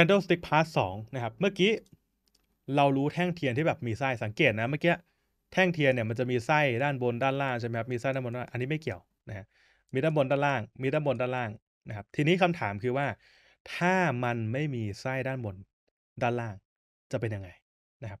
Candlestick Part 2นะครับ เมื่อกี้ เรารู้แท่งเทียนที่แบบมีไส้สังเกตนะ เมื่อกี้แท่งเทียนเนี่ยมันจะมีไส้ด้านบนด้านล่างใช่ไหมครับ มีไส้ด้านบนด้านอันนี้ไม่เกี่ยวนะฮะมีด้านบนด้านล่าง มีด้านบนด้านล่างนะครับ ทีนี้คำถามคือว่าถ้ามันไม่มีไส้ด้านบนด้านล่างจะเป็นยังไงนะครับ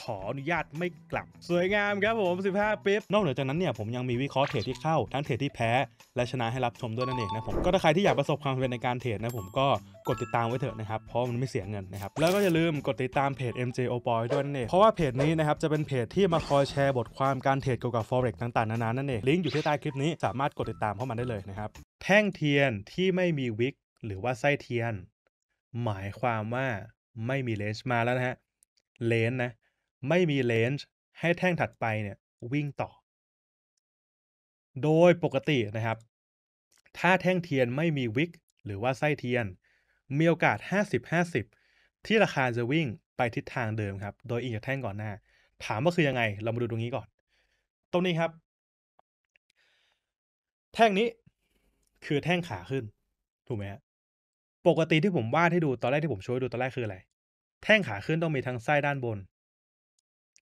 ขออนุญาตไม่กลับสวยงามครับผม 15ปิ๊บนอกเหนือจากนั้นเนี่ย ผมยังมีวิเคราะห์เทรดที่เข้า ทั้งเทรดที่แพ้ และชนะให้รับชมด้วยนั่นเองนะผมก็ถ้าใครที่อยากประสบความสำเร็จในการเทรดนะผมก็กดติดตามไว้เถอะนะครับ เพราะมันไม่เสียเงินนะครับ แล้วก็อย่าลืมกดติดตามเพจ MJ o p o y ด้วยนั่นเองเพราะว่าเพจนี้นะครับจะเป็นเพจที่มาคอยแชร์บทความการเทรดเกี่ยวกับ forex ต่างๆ นานานั่นเองลิงก์อยู่ที่ใต้คลิปนี้สามารถกดติดตามเข้ามาได้เลยนะครับแท่งเทียนที่ไม่มีวิกหรือว่าไส้เทียน หมายความว่าไม่มีเลนส์มาแล้วนะฮะเลนส์นะไม่มีเลนส์ให้แท่งถัดไปเนี่ยวิ่งต่อ โดยปกตินะครับ ถ้าแท่งเทียนไม่มีวิกหรือว่าไส้เทียน มีโอกาส 50-50 ที่ราคาจะวิ่งไปทิศทางเดิมครับ โดยอีกแท่งก่อนหน้า ถามว่าคือยังไง เรามาดูตรงนี้ก่อน ตรงนี้ครับ แท่งนี้คือแท่งขาขึ้นถูกไหมฮะปกติที่ผมวาดให้ดูตอนแรกที่ผมช่วยดูตอนแรกคืออะไร แท่งขาขึ้นต้องมีทั้งไส้ด้านบน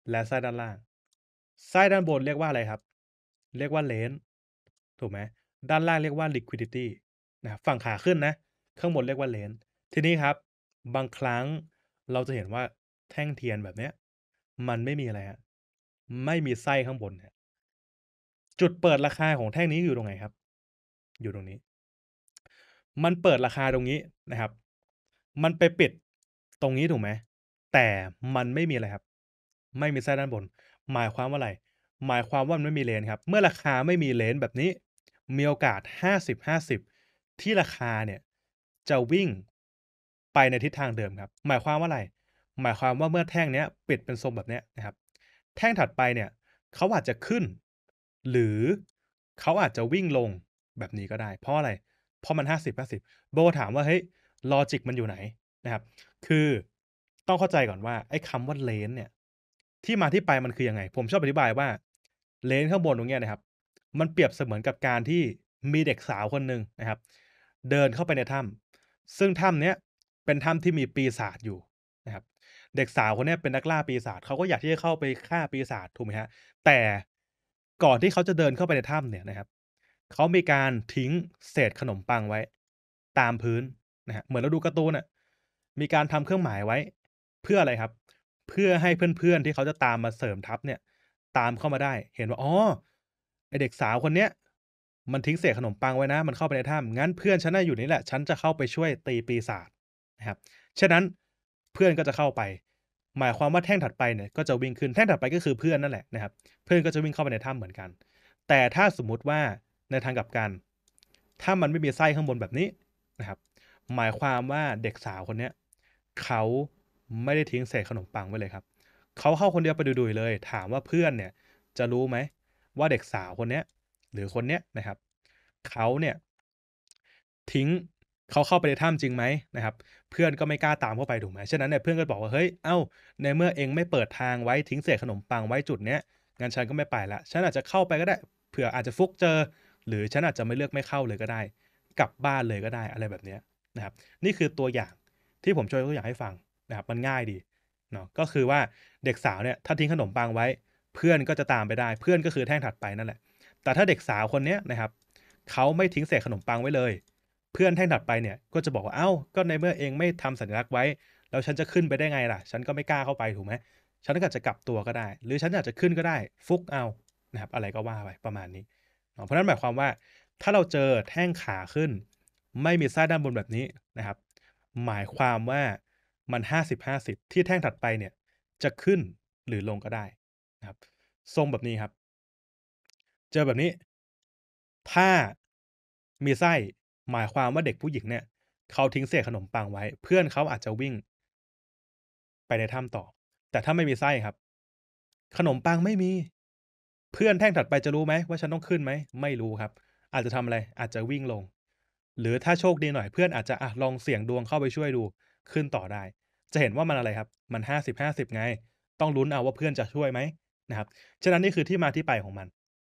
และไส้ด้านล่างไส้ด้านบนเรียกว่าอะไรครับ เรียกว่าเลนถูกไหม ด้านล่างเรียกว่า liquidity นะฝั่งขาขึ้นนะ ข้างบนเรียกว่าเลนทีนี้ครับ บางครั้ง เราจะเห็นว่าแท่งเทียนแบบเนี้ยมันไม่มีอะไรฮะ ไม่มีไส้ข้างบน จุดเปิดราคาของแท่งนี้อยู่ตรงไหนครับ อยู่ตรงนี้ มันเปิดราคาตรงนี้นะครับ มันไปปิดตรงนี้ถูกไหม แต่มันไม่มีอะไรครับไม่มีไส้ด้านบน หมายความว่าอะไร หมายความว่ามันไม่มีเลนครับ เมื่อราคาไม่มีเลนแบบนี้ มีโอกาส 50-50 ที่ราคาเนี่ยจะวิ่งไปในทิศทางเดิมครับ หมายความว่าอะไร หมายความว่าเมื่อแท่งเนี้ย ปิดเป็นทรงแบบเนี้ยนะครับ แท่งถัดไปเนี่ยเขาอาจจะขึ้น หรือเขาอาจจะวิ่งลงแบบนี้ก็ได้ เพราะอะไร เพราะมัน 50 50 โบถามว่าเฮ้ย ลอจิกมันอยู่ไหนนะครับ คือต้องเข้าใจก่อนว่าไอ้คำว่าเลนเนี่ยที่มาที่ไปมันคืออยังไง ผมชอบอธิบายว่าเลนข้างบนตรงเนี้ยนะครับ มันเปรียบเสมือนกับการที่มีเด็กสาวคนหนึ่งนะครับ เดินเข้าไปในถ้าซึ่งถ้าเนี้ยเป็นถ้าที่มีปีศาจอยู่นะครับ เด็กสาวคนนี้เป็นนักล่าปีศาจเขาก็อยากที่จะเข้าไปฆ่าปีศาจถูกไหมฮะแต่ก่อนที่เขาจะเดินเข้าไปในถ้าเนี่ยนะครับเขามีการทิ้งเศษขนมปังไว้ ตามพื้นนะฮะเหมือนเราดูการ์ตูนอะ่ะมีการทำเครื่องหมายไว้เพื่ออะไรครับเพื่อให้เพื่อน ๆที่เขาจะตามมาเสริมทัพเนี่ยตามเข้ามาได้ เห็นว่าอ๋อไอเด็กสาวคนเนี้ยมันทิ้งเศษขนมปังไว้นะมันเข้าไปในถ้ำงั้นเพื่อนฉันน่าอยู่นี่แหละ ฉันจะเข้าไปช่วยตีปีศาจนะครับฉะนั้นเพื่อนก็จะเข้าไป หมายความว่าแท่งถัดไปเนี่ยก็จะวิ่งขึ้นแท่งถัดไปก็คือเพื่อนนั่นแหละนะครับ เพื่อนก็จะวิ่งเข้าไปในถ้ำเหมือนกัน แต่ถ้าสมมุติว่าในทางกลับกันถ้ามันไม่มีไส้ข้างบนแบบนี้นะครับ หมายความว่าเด็กสาวคนเนี้ยเขาไม่ได้ทิ้งเศษขนมปังไว้เลยครับ เขาเข้าคนเดียวไปดุยๆเลย ถามว่าเพื่อนเนี่ยจะรู้ไหมว่าเด็กสาวคนเนี้ยหรือคนเนี้ยนะครับ เขาเนี่ยทิ้งเขาเข้าไปในถ้ำจริงไหมนะครับ เพื่อนก็ไม่กล้าตามเข้าไปถูกไหมฉะนั้นเนี่ยเพื่อนก็บอกว่า เฮ้ย เอ้า ในเมื่อเองไม่เปิดทางไว้ทิ้งเศษขนมปังไว้จุดเนี้ยงานฉันก็ไม่ไปละ ฉันอาจจะเข้าไปก็ได้ เผื่ออาจจะฟุกเจอ หรือฉันอาจจะไม่เลือกไม่เข้าเลยก็ได้ กลับบ้านเลยก็ได้ อะไรแบบนี้นะครับ นี่คือตัวอย่างที่ผมช่วยตัวอย่างให้ฟังนะครับมันง่ายดีเนาะก็คือว่าเด็กสาวเนี่ยถ้าทิ้งขนมปังไว้ เพื่อนก็จะตามไปได้ เพื่อนก็คือแท่งถัดไปนั่นแหละ แต่ถ้าเด็กสาวคนเนี้ยนะครับเขาไม่ทิ้งเศษขนมปังไว้เลย เพื่อนแท่งถัดไปเนี่ยก็จะบอกว่าเอ้า ก็ในเมื่อเองไม่ทำสัญลักษณ์ไว้ แล้วฉันจะขึ้นไปได้ไงล่ะ ฉันก็ไม่กล้าเข้าไปถูกไหม ฉันก็จะกลับตัวก็ได้ หรือฉันอาจจะขึ้นก็ได้ฟุกเอานะครับอะไรก็ว่าไปประมาณนี้เพราะนั้นหมายความว่า ถ้าเราเจอแท่งขาขึ้น ไม่มีไส้ด้านบนแบบนี้นะครับ หมายความว่ามันห้าสิบห้าสิบที่แท่งถัดไปเนี่ย จะขึ้นหรือลงก็ได้นะครับทรงแบบนี้ครับ เจอแบบนี้ ถ้ามีไส้หมายความว่าเด็กผู้หญิงเนี่ยเขาทิ้งเศษขนมปังไว้ เพื่อนเขาอาจจะวิ่ง ไปในถ้ำต่อ แต่ถ้าไม่มีไส้ครับ ขนมปังไม่มี เพื่อนแท่งถัดไปจะรู้ไหม ว่าฉันต้องขึ้นไหม ไม่รู้ครับ อาจจะทำอะไร อาจจะวิ่งลง หรือถ้าโชคดีหน่อยเพื่อนอาจจะอ่ะลองเสี่ยงดวงเข้าไปช่วยดูขึ้นต่อได้ จะเห็นว่ามันอะไรครับ มัน50 50ไง ต้องลุ้นเอาว่าเพื่อนจะช่วยไหมนะครับ ฉะนั้นนี่คือที่มาที่ไปของมัน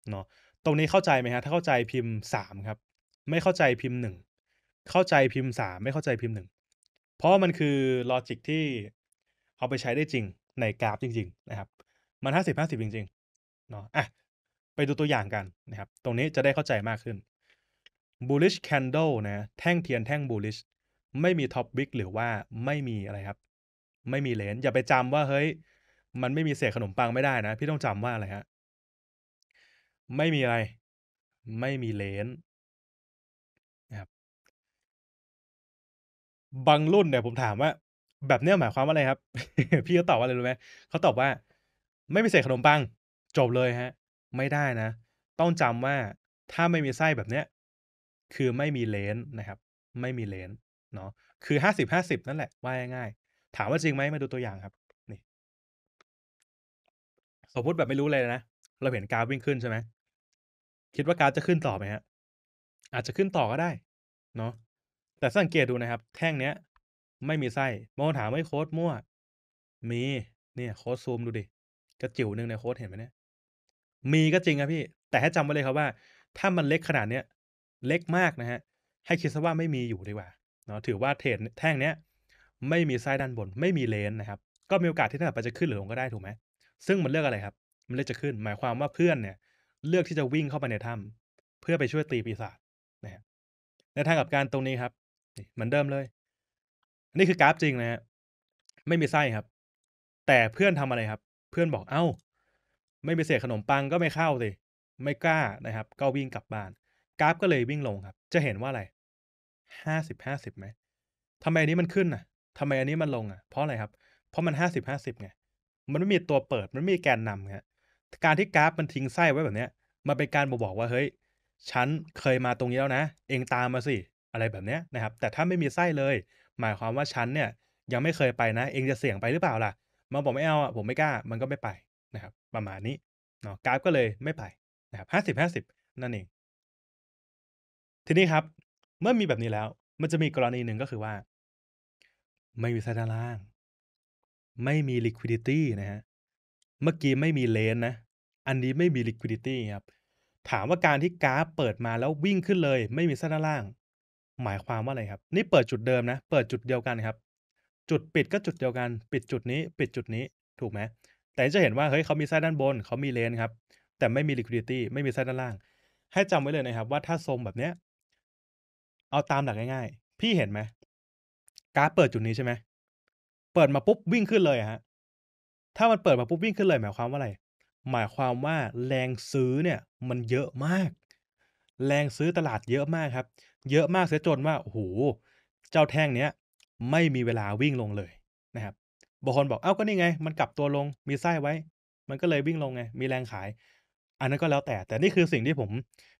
เนาะ ตรงนี้เข้าใจไหมฮะ ถ้าเข้าใจพิมพ์3ครับ ไม่เข้าใจพิมพ์1เข้าใจพิมพ์3ไม่เข้าใจพิมพ์1เพราะมันคือลอจิกที่เอาไปใช้ได้จริง ในกราฟจริง ๆ นะครับ มัน50 50จริงๆเนาะอ่ะไปดูตัวอย่างกันนะครับ ตรงนี้จะได้เข้าใจมากขึ้น bullish candle นะแท่งเทียนแท่ง bullish ไม่มีท็อปวิกหรือว่าไม่มีอะไรครับ ไม่มีเลนอย่าไปจำว่า เฮ้ย มันไม่มีเศษขนมปัง ไม่ได้นะ พี่ต้องจำว่าอะไรฮะไม่มีอะไร ไม่มีเลนนะครับบางรุ่นเนี่ย ผมถามว่า แบบเนี้ยหมายความว่าอะไรครับ พี่เขาตอบว่าอะไรรู้ไหมเขาตอบว่า ไม่มีเศษขนมปังจบเลยฮะไม่ได้นะ ต้องจำว่าถ้าไม่มีไส้แบบเนี้ยคือไม่มีเลนนะครับ ไม่มีเลนเนาะคือห้าสิบห้าสิบนั่นแหละว่ายง่าย ถามว่าจริงไหมมาดูตัวอย่างครับ นี่สมมติแบบไม่รู้เลยนะ เราเห็นกราฟวิ่งขึ้นใช่ไหมคิดว่ากราฟจะขึ้นต่อไหมฮะอาจจะขึ้นต่อก็ได้ เนาะแต่สังเกตดูนะครับ แท่งเนี้ย ไม่มีไส้มองถามไม่โค้ดมั่ว มี เนี่ยโค้ดซูมดูดิ กระจิ๋วหนึ่งในโค้ดเห็นไหมเนี่ย มีก็จริงครับพี่ แต่ให้จำไว้เลยครับว่า ถ้ามันเล็กขนาดเนี้ยเล็กมากนะฮะ ให้คิดซะว่าไม่มีอยู่ดีกว่าาะถือว่าเทรดแท่งเนี้ย ไม่มีไส้ด้านบน ไม่มีเลนนะครับ ก็มีโอกาสที่ตลาดจะขึ้นหรือลงก็ได้ถูกไหมซึ่งมันเลือกอะไรครับ มันเลือกจะขึ้นหมายความว่าเพื่อนเนี่ย เลือกที่จะวิ่งเข้าไปในถ้าเพื่อไปช่วยตีปีศาจนะฮะในทางกับการตรงนี้ครับเหมือนเดิมเลย นี่คือกราฟจริงนะฮะไม่มีไส้ครับ แต่เพื่อนทำอะไรครับ เพื่อนบอกเอา้าไม่มีเศษขนมปังก็ไม่เข้าสิไม่กล้านะครับ ก็วิ่งกลับบ้าน กราฟก็เลยวิ่งลงครับ จะเห็นว่าอะไรห้าสิบห้าสิบไหม ทำไมอันนี้มันขึ้นอ่ะทำไมอันนี้มันลงอ่ะ เพราะอะไรครับ เพราะมันห้าสิบห้าสิบไง มันไม่มีตัวเปิด มันไม่มีแกนนำไงการที่กราฟมันทิ้งไส้ไว้แบบเนี้ย มันเป็นการบอกว่าเฮ้ย ฉันเคยมาตรงนี้แล้วนะ เองตามมาสิ อะไรแบบเนี้ยนะครับ แต่ถ้าไม่มีไส้เลย หมายความว่าฉันเนี่ย ยังไม่เคยไปนะ เองจะเสี่ยงไปหรือเปล่าล่ะ มาบอกไม่เอาอ่ะผมไม่กล้า มันก็ไม่ไปนะครับ ประมาณนี้เนาะ กราฟก็เลยไม่ไปนะครับห้าสิบห้าสิบนั่นเอง ทีนี้ครับเมื่อมีแบบนี้แล้ว มันจะมีกรณีหนึ่งก็คือว่า ไม่มีไซดนล่างไม่มี liquidity นะฮะเมื่อกี้ไม่มีเลนนะ อันนี้ไม่มี liquidity ครับถามว่าการที่กราฟเปิดมาแล้ววิ่งขึ้นเลย ไม่มีเสดนล่างหมายความว่าอะไรครับนี่เปิดจุดเดิมนะเปิดจุดเดียวกันครับ จุดปิดก็จุดเดียวกัน ปิดจุดนี้ ปิดจุดนี้ ถูกไหมแต่จะเห็นว่าเฮ้ยเขามีเส้นด้านบนเขามีเลนครับแต่ไม่มี liquidity ไม่มีเสด์ด้านล่าง ให้จำไว้เลยนะครับ ว่าถ้าทรงแบบเนี้ยเอาตามหลักง่าย ๆ พี่เห็นไหมกราฟเปิดจุดนี้ใช่ไหม เปิดมาปุ๊บวิ่งขึ้นเลยฮะ ถ้ามันเปิดมาปุ๊บวิ่งขึ้นเลยหมายความว่าอะไร หมายความว่าแรงซื้อเนี่ย มันเยอะมาก แรงซื้อตลาดเยอะมากครับ เยอะมากเสียจนว่าโอ้โห เจ้าแท่งเนี้ยไม่มีเวลาวิ่งลงเลยนะครับบางคนบอกเอ้าก็นี่ไง มันกลับตัวลง มีไส้ไว้ มันก็เลยวิ่งลงไงมีแรงขาย อันนั้นก็แล้วแต่แต่นี่คือสิ่งที่ผม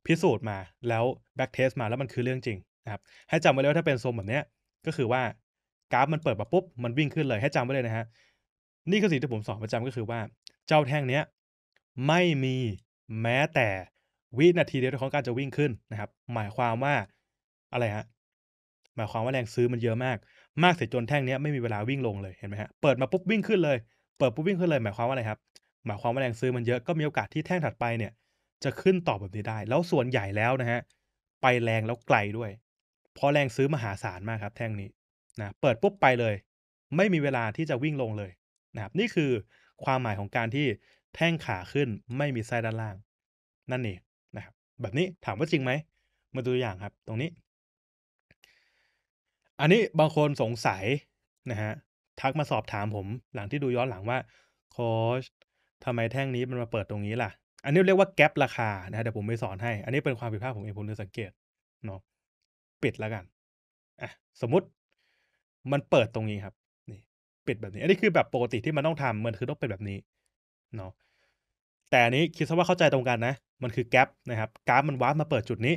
พิสูจน์มา แล้วแบ็กเทสมาแล้วมันคือเรื่องจริงนะครับให้จำไว้เลยว่าถ้าเป็นโซนแบบนี้ก็คือว่ากราฟมันเปิดมาปุ๊บมันวิ่งขึ้นเลย ให้จำไว้เลยนะฮะนี่คือสิ่งที่ผมสอนประจำก็คือว่า เจ้าแท่งเนี้ยไม่มีแม้แต่วินาทีเดียวของการจะวิ่งขึ้นนะครับ หมายความว่าอะไรฮะหมายความว่าแรงซื้อมันเยอะมากมากเสียจนแท่งเนี้ยไม่มีเวลาวิ่งลงเลยเห็นไหมฮะเปิดมาปุ๊บวิ่งขึ้นเลยเปิดปุ๊บวิ่งขึ้นเลยหมายความว่าอะไรครับ หมายความว่าแรงซื้อมันเยอะก็มีโอกาสที่แท่งถัดไปเนี่ย จะขึ้นต่อแบบนี้ได้ แล้วส่วนใหญ่แล้วนะฮะไปแรงแล้วไกลด้วยเพราะแรงซื้อมหาศาลมากครับแท่งนี้นะเปิดปุ๊บไปเลย ไม่มีเวลาที่จะวิ่งลงเลยนะครับนี่คือความหมายของการที่แท่งขาขึ้นไม่มีไส้ด้านล่าง นั่นเองนะครับแบบนี้ถามว่าจริงไหม มาดูตัวอย่างครับ ตรงนี้ อันนี้บางคนสงสัยนะฮะทักมาสอบถามผม หลังที่ดูย้อนหลังว่าโค้ชทำไมแท่งนี้มันมาเปิดตรงนี้ล่ะ อันนี้เรียกว่าแกลบราคานะะเดี๋ยวผมไปสอนให้ อันนี้เป็นความผิดพลาดผมเองผมเลยสังเกตเนาะปิดแล้วกัน อ่ะ สมมติมันเปิดตรงนี้ครับ นี่ปิดแบบนี้ อันนี้คือแบบปกติที่มันต้องทำมันคือต้องเป็นแบบนี้เนาะ แต่อันนี้คิดซะว่าเข้าใจตรงกันนะ มันคือแกลบนะครับ กราฟมันวาร์ปมาเปิดจุดนี้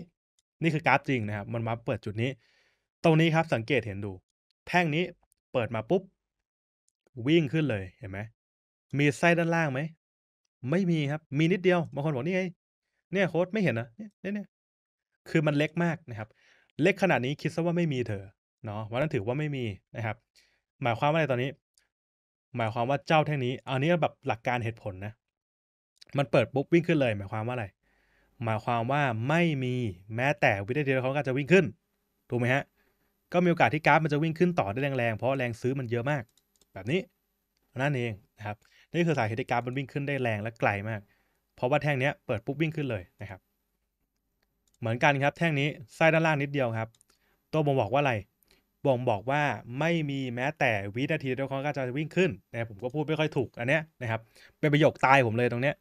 นี่คือกราฟจริงนะครับ มันวาร์ปเปิดจุดนี้ ตรงนี้ครับสังเกตเห็นดู แท่งนี้เปิดมาปุ๊บ วิ่งขึ้นเลยเห็นไหม มีไส้ด้านล่างไหม ไม่มีครับ มีนิดเดียวบางคนบอกนี่ไง เนี่ยโค้ดไม่เห็นนะ เนี่ยเนี่ย คือมันเล็กมากนะครับเล็กขนาดนี้คิดซะว่าไม่มีเธอเนาะวันนั้นถือว่าไม่มีนะครับ หมายความว่าอะไรตอนนี้ หมายความว่าเจ้าแท่งนี้อันนี้แบบหลักการเหตุผลนะ มันเปิดปุ๊บวิ่งขึ้นเลย หมายความว่าอะไร หมายความว่าไม่มีแม้แต่วินาทียเขาก็จะวิ่งขึ้นถูกไหมฮะ ก็มีโอกาสที่กราฟมันจะวิ่งขึ้นต่อได้แรงๆเพราะแรงซื้อมันเยอะมาก แบบนี้นั่นเองนะครับนี่คือสาเหตุที่กราฟมันวิ่งขึ้นได้แรงและไกลมาก เพราะว่าแท่งนี้เปิดปุ๊บวิ่งขึ้นเลยนะครับเหมือนกันครับแท่งนี้ไส้ด้านล่างนิดเดียวครับ ตัวบ่งบอกว่าอะไรบ่งบอกว่าไม่มีแม้แต่วินาทีียวคอนก็จะวิ่งขึ้นนะผมก็พูดไม่ค่อยถูก อันเนี้ยนะครับเป็นประโยคตายผมเลยตรงเนี้ย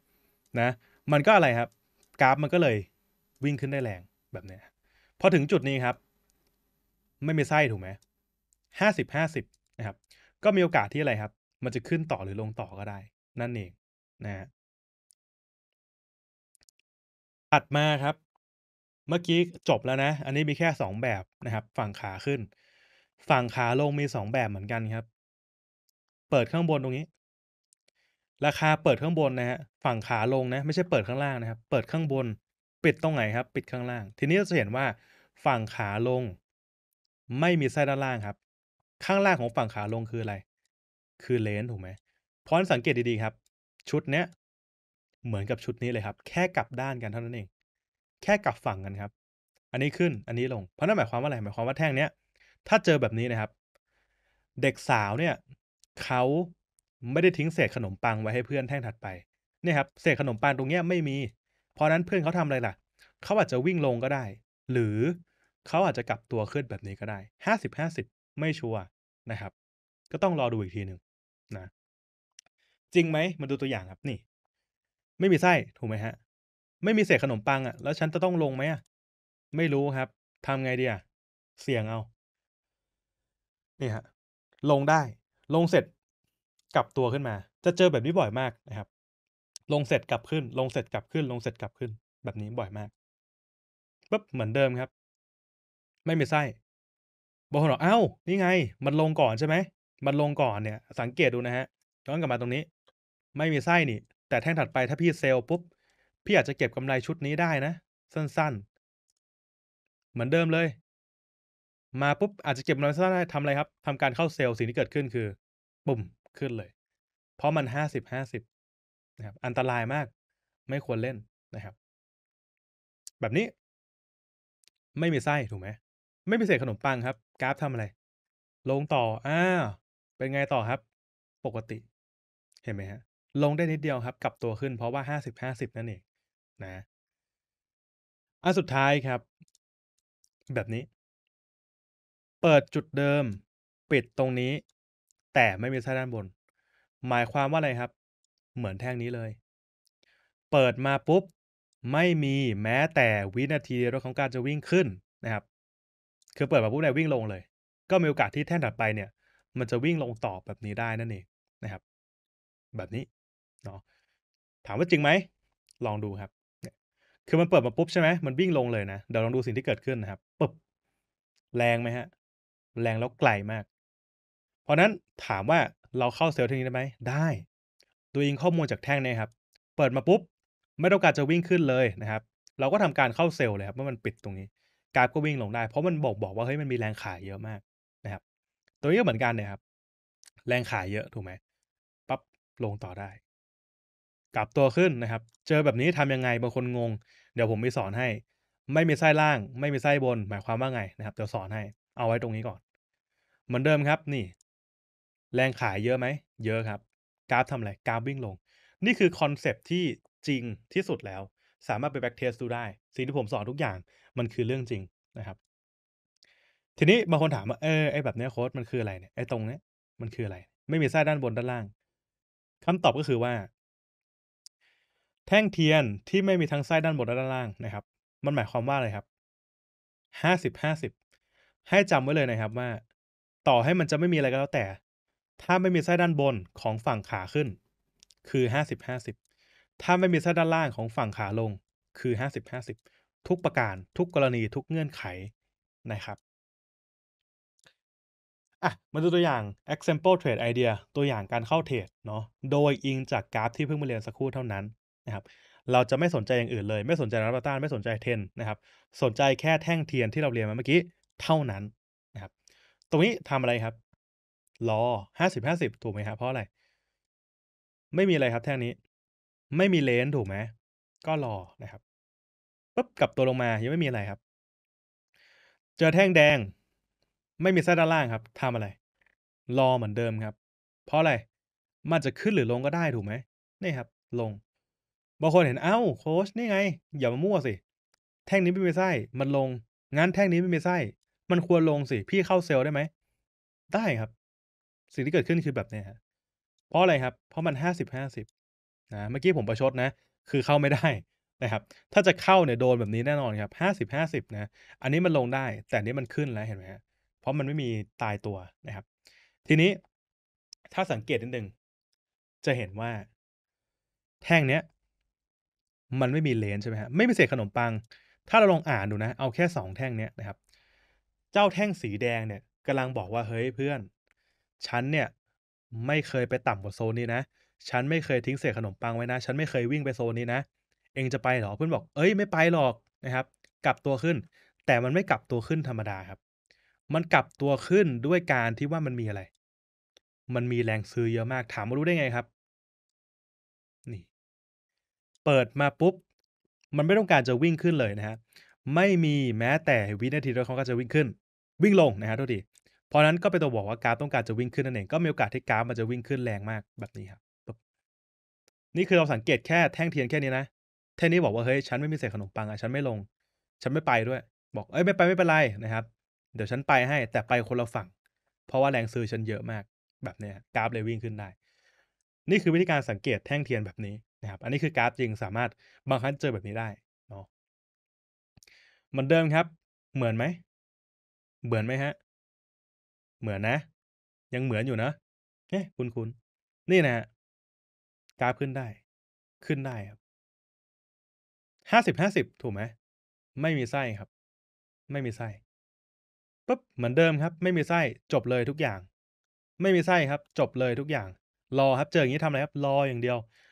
นะ มันก็อะไรครับกราฟมันก็เลยวิ่งขึ้นได้แรงแบบเนี้ยพอถึงจุดนี้ครับ ไม่มีไส้ถูกไหมห้าสิบห้าสิบนะครับ ก็มีโอกาสที่อะไรครับ มันจะขึ้นต่อหรือลงต่อก็ได้นั่นเองนะฮะถัดมาครับเมื่อกี้จบแล้วนะ อันนี้มีแค่2แบบนะครับ ฝั่งขาขึ้น ฝั่งขาลงมี2แบบเหมือนกันครับ เปิดข้างบนตรงนี้ ราคาเปิดข้างบนนะฮะ ฝั่งขาลงนะ ไม่ใช่เปิดข้างล่างนะครับ เปิดข้างบน ปิดตรงไหนครับ ปิดข้างล่าง ทีนี้เราจะเห็นว่า ฝั่งขาลง ไม่มีไส้ด้านล่างครับ ข้างล่างของฝั่งขาลงคืออะไร คือเลนถูกไหมเพราะสังเกตดีๆครับ ชุดเนี้ย เหมือนกับชุดนี้เลยครับ แค่กลับด้านกันเท่านั้นเองแค่กลับฝั่งกันครับ อันนี้ขึ้น อันนี้ลง เพราะนั่นหมายความว่าอะไร หมายความว่าแท่งเนี้ย ถ้าเจอแบบนี้นะครับ เด็กสาวเนี่ยเขาไม่ได้ทิ้งเศษขนมปังไว้ให้เพื่อนแท่งถัดไปเนี่ยครับเศษขนมปังตรงเนี้ยไม่มี เพราะนั้นเพื่อนเขาทำอะไรล่ะ เขาอาจจะวิ่งลงก็ได้ หรือเขาอาจจะกลับตัวขึ้นแบบนี้ก็ได้ ห้าสิบห้าสิบไม่ชัวร์นะครับ ก็ต้องรอดูอีกทีหนึ่งนะ จริงไหมมาดูตัวอย่างครับ นี่ ไม่มีไส้ถูกไหมฮะไม่มีเศษขนมปังอะ่ะ แล้วฉันจะต้องลงไหมอะ่ะไม่รู้ครับ ทำไงดีอะ่ะ เสี่ยงเอา นี่ฮะ ลงได้ ลงเสร็จกลับตัวขึ้นมา จะเจอแบบนี้บ่อยมากนะครับ ลงเสร็จกลับขึ้น ลงเสร็จกลับขึ้น ลงเสร็จกลับขึ้น แบบนี้บ่อยมากปุ๊บ เหมือนเดิมครับ ไม่มีไส้บางคนบอก เอ้านี่ไง มันลงก่อนใช่ไหม มันลงก่อนเนี่ย สังเกตดูนะฮะย้อนกลับมาตรงนี้ ไม่มีไส้นี่ แต่แท่งถัดไปถ้าพี่เซลล์ปุ๊บพี่อาจจะเก็บกำไรชุดนี้ได้นะ สั้นๆ เหมือนเดิมเลย มาปุ๊บอาจจะเก็บกำไรสั้นได้ทำอะไรครับทำการเข้าเซลล์สิ่งที่เกิดขึ้นคือ ปุ่มขึ้นเลย เพราะมันห้าสิบห้าสิบนะครับ อันตรายมาก ไม่ควรเล่นนะครับ แบบนี้ ไม่มีไส้ถูกไหมไม่มีเศษขนมปังครับ กราฟทำอะไร ลงต่อ อ้า เป็นไงต่อครับ ปกติ เห็นไหมฮะ ลงได้นิดเดียวครับกลับตัวขึ้นเพราะว่าหห้้าสิบาสิบนั่นเองนะอันสุดท้ายครับ แบบนี้ เปิดจุดเดิมปิดตรงนี้ แต่ไม่มีท่าด้านบน หมายความว่าอะไรครับ เหมือนแท่งนี้เลย เปิดมาปุ๊บไม่มีแม้แต่วินาทีีรวของการจะวิ่งขึ้นนะครับ คือเปิดมาปุ๊บเนี่ยวิ่งลงเลย ก็มีโอกาสที่แท่งถัดไปเนี่ย มันจะวิ่งลงต่อแบบนี้ได้นั่นเองนะครับ แบบนี้เนาะถามว่าจริงไหม ลองดูครับคือมันเปิดมาปุ๊บใช่ไหมมันวิ่งลงเลยนะ เดี๋ยวลองดูสิ่งที่เกิดขึ้นนะครับปุ๊บ แรงไหมฮะ แรงแล้วไกลมาก เพราะนั้นถามว่าเราเข้าเซลล์ที่นี้ได้ไหม ได้ ตัวเองข้อมูลจากแท่งเนี่ยครับ เปิดมาปุ๊บ ไม่ต้องการจะวิ่งขึ้นเลยนะครับ เราก็ทำการเข้าเซลล์เลยครับเมื่อมันปิดตรงนี้ กราฟก็วิ่งลงได้ เพราะมันบอกบอกว่าเฮ้ยมันมีแรงขายเยอะมากนะครับ ตัวนี้ก็เหมือนกันเนะยครับ แรงขายเยอะถูกไหมปั๊บ ลงต่อได้กลับตัวขึ้นนะครับ เจอแบบนี้ทำยังไงบางคนงง เดี๋ยวผมไปสอนให้ ไม่มีไส้ล่าง ไม่มีไส้บน หมายความว่าไงนะครับ เดี๋ยวสอนให้ เอาไว้ตรงนี้ก่อน เหมือนเดิมครับนี่ แรงขายเยอะไหม เยอะครับ กราฟทำอะไร กราฟวิ่งลง นี่คือคอนเซปที่จริงที่สุดแล้ว สามารถไปแบ็กเทสดูได้ สิ่งที่ผมสอนทุกอย่าง มันคือเรื่องจริงนะครับ ทีนี้บางคนถามว่าเออไอแบบเนี้ยโค้ดมันคืออะไรเนี่ยไอตรงเนี้ยมันคืออะไร ไม่มีไส้ด้านบนด้านล่าง คำตอบก็คือว่าแท่งเทียนที่ไม่มีทั้งไส้ด้านบนและด้านล่างนะครับ มันหมายความว่าอะไรครับ ห้าสิบห้าสิบ ให้จำไว้เลยนะครับว่า ต่อให้มันจะไม่มีอะไรก็แล้วแต่ ถ้าไม่มีไส้ด้านบนของฝั่งขาขึ้น คือห้าสิบห้าสิบ ถ้าไม่มีไส้ด้านล่างของฝั่งขาลง คือห้าสิบห้าสิบ ทุกประการทุกกรณีทุกเงื่อนไขนะครับ อ่ะ มาดูตัวอย่าง example trade idea ตัวอย่างการเข้าเทรดเนาะ โดยอิงจากกราฟที่เพิ่งมาเรียนสักครู่เท่านั้นนะครับเราจะไม่สนใจอย่างอื่นเลย ไม่สนใจนับต้านไม่สนใจเทนนะครับ สนใจแค่แท่งเทียนที่เราเรียนมาเมื่อกี้เท่านั้นนะครับ ตรงนี้ทำอะไรครับ รอห้าสิบห้าสิบถูกไหมครับเพราะอะไร ไม่มีอะไรครับแท่งนี้ ไม่มีเลนถูกไหมก็รอนะครับปุ๊บกลับตัวลงมายังไม่มีอะไรครับ เจอแท่งแดง ไม่มีเส้นด้านล่างครับ ทำอะไร รอเหมือนเดิมครับ เพราะอะไร มันจะขึ้นหรือลงก็ได้ถูกไหมนี่ครับ ลงบางคนเห็นเอ้าโค้ชนี่ไง อย่ามามั่วสิแท่งนี้ไม่มีไส้มันลงงั้นแท่งนี้ไม่มีไส้มันควรลงสิพี่เข้าเซลล์ได้ไหมได้ครับ สิ่งที่เกิดขึ้นคือแบบนี้ฮะเพราะอะไรครับ เพราะมันห้าสิบห้าสิบนะเมื่อกี้ผมประชดนะ คือเข้าไม่ได้นะครับ ถ้าจะเข้าเนี่ยโดนแบบนี้แน่นอนครับห้าสิบห้าสิบนะอันนี้มันลงได้ แต่นี้มันขึ้นแล้วเห็นไหมฮะเพราะมันไม่มีตายตัวนะครับ ทีนี้ถ้าสังเกตนิดนึงจะเห็นว่าแท่งเนี้ยมันไม่มีเลนใช่ไหมฮะไม่มีเศษขนมปัง ถ้าเราลองอ่านดูนะ เอาแค่สองแท่งเนี้ยนะครับ เจ้าแท่งสีแดงเนี่ยกำลังบอกว่าเฮ้ยเพื่อนฉันเนี่ย ไม่เคยไปต่ำกว่าโซนนี้นะฉันไม่เคยทิ้งเศษขนมปังไว้นะฉันไม่เคยวิ่งไปโซนนี้นะเองจะไปหรอเพื่อนบอกเอ้ยไม่ไปหรอกนะครับ กลับตัวขึ้น แต่มันไม่กลับตัวขึ้นธรรมดาครับ มันกลับตัวขึ้นด้วยการที่ว่ามันมีอะไร มันมีแรงซื้อเยอะมากถามว่ารู้ได้ไงครับเปิดมาปุ๊บมันไม่ต้องการจะวิ่งขึ้นเลยนะฮะไม่มีแม้แต่วินาทีเดียวเขาก็จะวิ่งขึ้น วิ่งลงนะฮะทุกทีเพราะนั้นก็เป็นตัวบอกว่ากราฟต้องการจะวิ่งขึ้นนั่นเองก็มีโอกาสที่กราฟมันจะวิ่งขึ้นแรงมากแบบนี้ครับนี่คือเราสังเกตแค่แท่งเทียนแค่นี้นะแท่งนี้บอกว่าเฮ้ยฉันไม่มีเศษขนมปังอ่ะฉันไม่ลง ฉันไม่ไปด้วย บอกเอ้ยไม่ไปไม่เป็นไรนะครับ เดี๋ยวฉันไปให้แต่ไปคนละฝั่ง เพราะว่าแรงซื้อฉันเยอะมาก แบบเนี้ยกราฟเลยวิ่งขึ้นได้นี่คือวิธีการสังเกตแท่งเทียนแบบนี้ะครับอันนี้คือการ์ดจริงสามารถบางครั้งเจอแบบนี้ได้เนาะเหมือนเดิมครับ เหมือนไหม เหมือนไหมฮะเหมือนนะ ยังเหมือนอยู่นะเฮ้คุณคุณนี่นะกราฟขึ้นได้ ขึ้นได้ครับห้าสิบห้าสิบถูกไหมไม่มีไส้ครับ ไม่มีไส้ปุ๊บเหมือนเดิมครับ ไม่มีไส้จบเลยทุกอย่าง ไม่มีไส้ครับ จบเลยทุกอย่างรอครับเจออย่างนี้ทำอะไรครับ รออย่างเดียว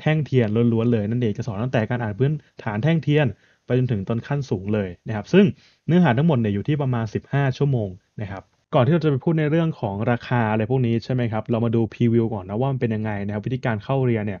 แท่งเทียนล้วนๆเลย นั่นเองจะสอนตั้งแต่การอ่านพื้นฐานแท่งเทียน ไปจนถึงตอนขั้นสูงเลยนะครับซึ่งเนื้อหาทั้งหมดเนี่ยอยู่ที่ประมาณ 15 ชั่วโมงนะครับก่อนที่เราจะไปพูดในเรื่องของราคาอะไรพวกนี้ใช่ไหมครับเรามาดูพรีวิวก่อนนะว่ามันเป็นยังไงนะครับวิธีการเข้าเรียนเนี่ย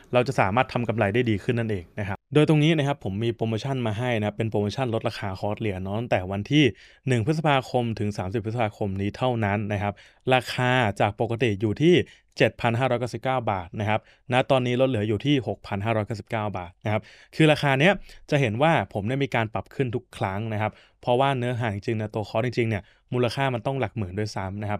เราจะสามารถทำกำไรได้ดีขึ้นนั่นเองนะครับ โดยตรงนี้นะครับผมมีโปรโมชั่นมาให้นะเป็นโปรโมชั่นลดราคาคอร์สเหรียญน้องแต่วันที่ 1 พฤษภาคมถึง 30 พฤษภาคมนี้เท่านั้นนะครับ ราคาจากปกติอยู่ที่ 7,599 บาทนะครับ ณ ตอนนี้ลดเหลืออยู่ที่ 6,599 บาทนะครับ คือราคาเนี้ยจะเห็นว่าผมได้มีการปรับขึ้นทุกครั้งนะครับ เพราะว่าเนื้อหาจริงๆนะตัวคอร์สจริงๆเนี่ยมูลค่ามันต้องหลักหมื่นด้วยซ้ำนะครับ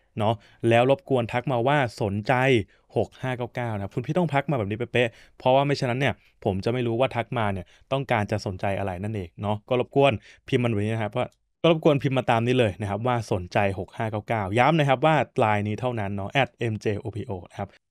เนาะแล้วรบกวนทักมาว่าสนใจ6599นะคคุณพี่ต้องพักมาแบบนี้เป๊ะเพราะว่าไม่ฉะนั้นเนี่ยผมจะไม่รู้ว่าทักมาเนี่ยต้องการจะสนใจอะไรนั่นเองเนาะก็รบกวนพิมพ์มันไว้นะครับว่าก็รบกวนพิมพ์มาตามนี้เลยนะครับว่าสนใจ6599 ย้ำนะครับว่าลายนี้เท่านั้นเนาะ mjopo นะครับ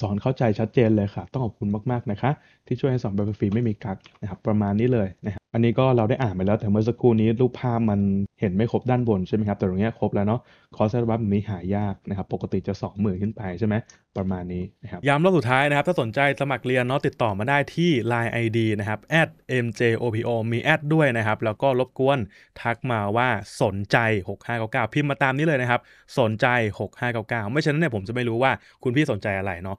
สอนเข้าใจชัดเจนเลยค่ะ ต้องขอบคุณมากๆ นะคะ ที่ช่วยให้สอนแบบฟรีไม่มีกักนะครับประมาณนี้เลยนะครับอันนี้ก็เราได้อ่านไปแล้ว แต่เมื่อสักครู่นี้รูปภาพมันเห็นไม่ครบด้านบนใช่ไหมครับแต่ตรงนี้ครบแล้วเนาะคอสเซสรับแบบนี้หายากนะครับปกติจะ2มื่นขึ้นไปใช่ไหมประมาณนี้นะครับย้ำรอบสุดท้ายนะครับ ถ้าสนใจสมัครเรียนเนาะติดต่อมาได้ที่ Line ID นะครับ @mjopo มีแอดด้วยนะครับแล้วก็รบกวนทักมาว่าสนใจ6599พิมพ์มาตามนี้เลยนะครับสนใจ6599 ไม่่นนั้นเนี่ยผมจะไม่รู้ว่าคุณพี่สนใจอะไรเนาะ